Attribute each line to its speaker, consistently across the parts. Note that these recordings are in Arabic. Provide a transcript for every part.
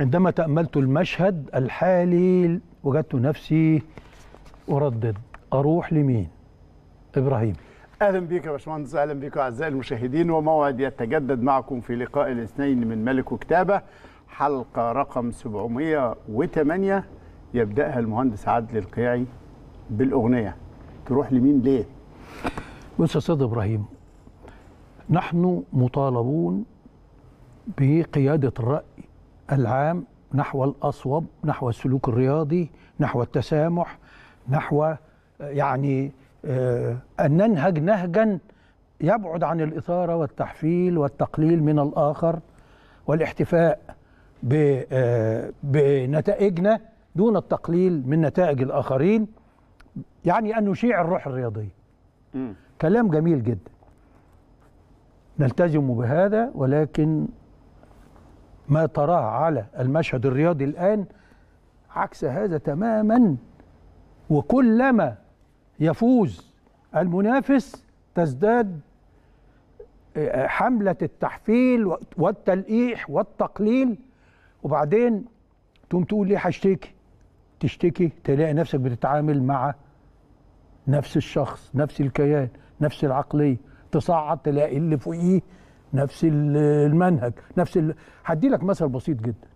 Speaker 1: عندما تأملت المشهد الحالي وجدت نفسي أردد أروح لمين إبراهيم اهلا بك يا باشمهندس اهلا بك اعزائي المشاهدين وموعد يتجدد معكم في لقاء الاثنين من ملك وكتابه حلقه رقم 708 يبداها المهندس عدلي القيعي بالاغنيه تروح لمين ليه؟ بص يا استاذ ابراهيم نحن مطالبون بقياده الراي العام نحو الأصوب نحو السلوك الرياضي نحو التسامح نحو يعني آه، أن ننهج نهجا يبعد عن الإثارة والتحفيل والتقليل من الآخر والاحتفاء آه، بنتائجنا دون التقليل من نتائج الآخرين يعني أن نشيع الروح الرياضية كلام جميل جدا نلتزم بهذا ولكن ما تراه على المشهد الرياضي الآن عكس هذا تماما وكلما يفوز المنافس تزداد آه، حملة التحفيل والتلقيح والتقليل وبعدين تقوم تقول ليه هشتكي تشتكي تلاقي نفسك بتتعامل مع نفس الشخص نفس الكيان نفس العقلية تصعد تلاقي اللي فوقيه نفس المنهج نفس هدي لك مثل بسيط جدا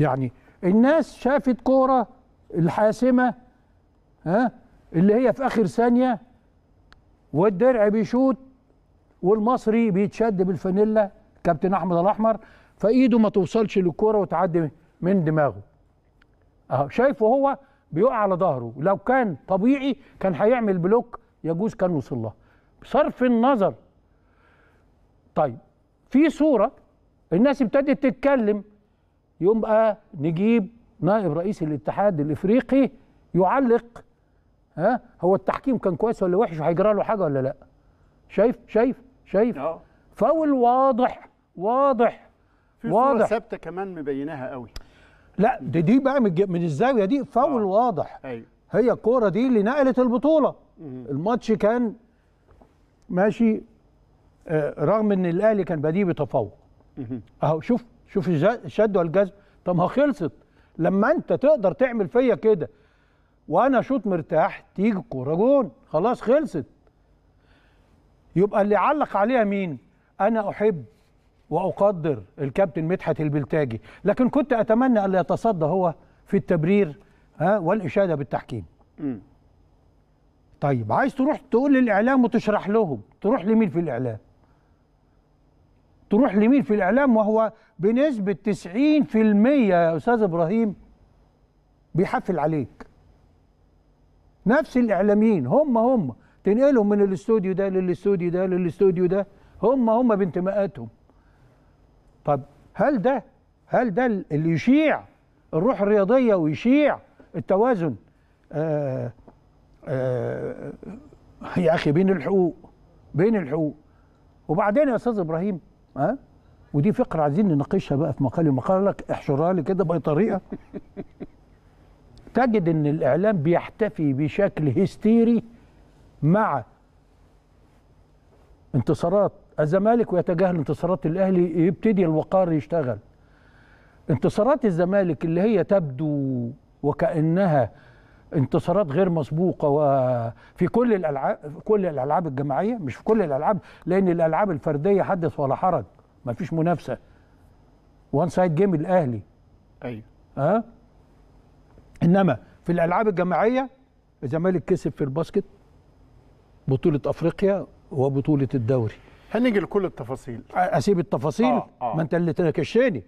Speaker 1: يعني الناس شافت كوره الحاسمه ها اللي هي في اخر ثانيه والدرع بيشوط والمصري بيتشد بالفانيلا كابتن احمد الاحمر فايده ما توصلش للكوره وتعدي من دماغه اهو شايفه هو بيقع على ظهره لو كان طبيعي كان هيعمل بلوك يجوز كان وصل لها بصرف النظر طيب في صورة الناس ابتدت تتكلم يبقى نجيب نائب رئيس الاتحاد الافريقي يعلق ها هو التحكيم كان كويس ولا وحش وهيجرى له حاجه ولا لا شايف شايف شايف اه فاول واضح واضح
Speaker 2: في واضح ثابته
Speaker 1: كمان مبيناها قوي لا دي, دي بقى من الزاويه دي فاول أوه. واضح أيوه. هي الكوره دي اللي نقلت البطوله مم. الماتش كان ماشي آه، رغم ان الاهلي كان بديه بتفوق اهو شوف شوف الشد والجذب طب ما خلصت لما انت تقدر تعمل فيا كده وانا شوط مرتاح تيجي الكوره جون خلاص خلصت يبقى اللي علق عليها مين انا احب واقدر الكابتن مدحت البلتاجي لكن كنت اتمنى ان يتصدى هو في التبرير ها والاشاده بالتحكيم طيب عايز تروح تقول للاعلام وتشرح لهم تروح لمين في الاعلام تروح لمين في الإعلام وهو بنسبة 90% يا أستاذ إبراهيم بيحفل عليك نفس الإعلاميين هم هم تنقلهم من الاستوديو ده للاستوديو ده للاستوديو ده هم هم بانتماءاتهم طب هل ده هل ده اللي يشيع الروح الرياضية ويشيع التوازن آآ آه، آآ آه، يا أخي بين الحقوق بين الحقوق وبعدين يا أستاذ إبراهيم ها ودي فقره عايزين نناقشها بقى في مقالي مقال لك احشرها لي كده باي طريقه تجد ان الاعلام بيحتفي بشكل هستيري مع انتصارات الزمالك ويتجاهل انتصارات الاهلي يبتدي الوقار يشتغل انتصارات الزمالك اللي هي تبدو وكانها انتصارات غير مسبوقه وفي كل الالعاب كل الالعاب الجماعيه مش في كل الالعاب لان الالعاب الفرديه حدث ولا حرج ما فيش منافسه وان سايد جيم الاهلي ايوه ها انما في الالعاب الجماعيه الزمالك كسب في الباسكت بطوله افريقيا وبطوله الدوري هنيجي لكل التفاصيل اسيب التفاصيل آه آه. ما انت اللي تناكشني